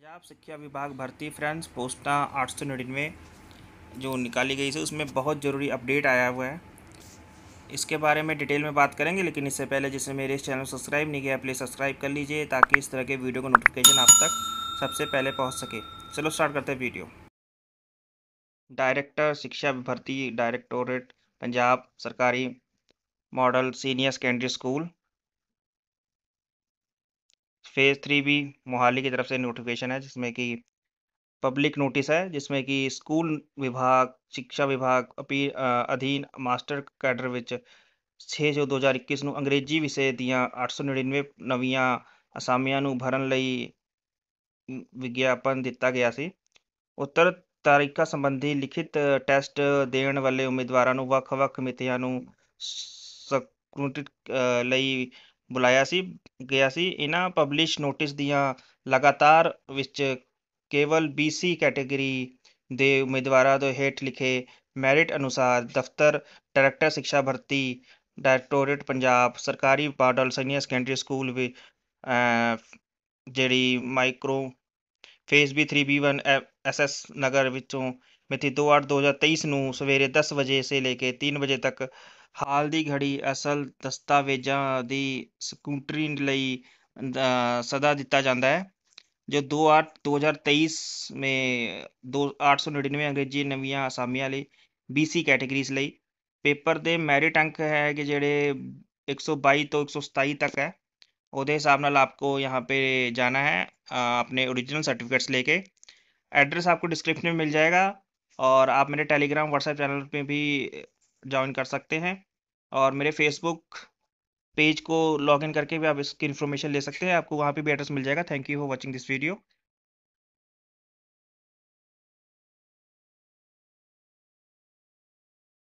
पंजाब शिक्षा विभाग भर्ती फ्रेंड्स पोस्टा आठ सौ निन्यानवे जो निकाली गई थी उसमें बहुत ज़रूरी अपडेट आया हुआ है इसके बारे में डिटेल में बात करेंगे लेकिन इससे पहले जिसने मेरे इस चैनल सब्सक्राइब नहीं किया प्लीज़ सब्सक्राइब कर लीजिए ताकि इस तरह के वीडियो का नोटिफिकेशन आप तक सबसे पहले पहुँच सके चलो स्टार्ट करते हैं वीडियो डायरेक्टर शिक्षा भर्ती डायरेक्टोरेट पंजाब सरकारी model senior secondary school phase three भी मोहाली की तरफ से नोटिफिकेशन है जिसमें कि पब्लिक नोटिस है जिसमें कि स्कूल विभाग ਸਿੱਖਿਆ ਵਿਭਾਗ ਅਪੀ ਅਧੀਨ ਮਾਸਟਰ ਕੈਡਰ ਵਿੱਚ 6 ਜੋ 2021 ਨੂੰ ਅੰਗਰੇਜ਼ੀ ਵਿਸ਼ੇ ਦੀਆਂ 899 ਨਵੀਆਂ ਅਸਾਮੀਆਂ ਨੂੰ ਭਰਨ ਲਈ ਵਿਗਿਆਪਨ ਦਿੱਤਾ ਗਿਆ ਸੀ ਉੱਤਰ ਤਾਰੀਖਾਂ ਸੰਬੰਧੀ ਲਿਖਿਤ ਟੈਸਟ ਦੇਣ ਵਾਲੇ ਉਮੀਦਵਾਰਾਂ ਨੂੰ ਵੱਖ-ਵੱਖ ਮਿਤੀਆਂ ਨੂੰ ਸਕ੍ਰੂਟਿਟ ਲਈ ਬੁਲਾਇਆ ਸੀ ਗਿਆ ਸੀ ਇਹਨਾਂ ਪਬਲਿਸ਼ ਨੋਟਿਸ ਦੀਆਂ ਲਗਾਤਾਰ ਵਿੱਚ ਕੇਵਲ ਬੀਸੀ ਕੈਟਾਗਰੀ ਦੇ ਉਮੀਦਵਾਰਾਂ ਦੇ ਹੇਠ ਲਿਖੇ ਮੈਰਿਟ ਅਨੁਸਾਰ ਦਫ਼ਤਰ ਡਾਇਰੈਕਟਰ ਸਿੱਖਿਆ ਭਰਤੀ ਡਾਇਰੈਕਟੋਰੇਟ ਪੰਜਾਬ ਸਰਕਾਰੀ ਪਾਡਲ ਸੀਨੀਅਰ ਸੈਕੰਡਰੀ ਸਕੂਲ ਵੀ ਜਿਹੜੀ ਮਾਈਕਰੋ phase B 3B1 SS Nagar ਵਿੱਚੋਂ ਮਿਤੀ 2/8/2023 ਨੂੰ ਸਵੇਰੇ 10 ਵਜੇ ਸੇ ਲੈ ਕੇ 3 ਵਜੇ ਤੱਕ ਹਾਲ ਦੀ ਘੜੀ ਅਸਲ ਦਸਤਾਵੇਜ਼ਾਂ ਦੀ ਸਕੂਟਰੀ ਲਈ ਸਦਾ ਦਿੱਤਾ ਜਾਂਦਾ ਹੈ ਜੋ 28 2023 ਮੇ 2899 ਅੰਗਰੇਜ਼ੀ ਨਵੀਆਂ ਆਸਾਮੀਆਂ ਲਈ BC ਕੈਟਾਗਰੀਜ਼ ਲਈ ਪੇਪਰ ਦੇ ਮੈਰਿਟ ਅੰਕ ਹੈ ਕਿ ਜਿਹੜੇ 122 ਤੋਂ 127 ਤੱਕ ਹੈ उदय हिसाब नाल आपको यहाँ पे जाना है आ, अपने ओरिजिनल सर्टिफिकेट्स लेके एड्रेस आपको डिस्क्रिप्शन में मिल जाएगा और आप मेरे टेलीग्राम व्हाट्सएप चैनल पे भी ज्वाइन कर सकते हैं और मेरे फेसबुक पेज को लॉगिन करके भी आप इसकी इन्फॉर्मेशन ले सकते हैं आपको वहाँ पे भी एड्रेस मिल जाएगा thank you for watching this video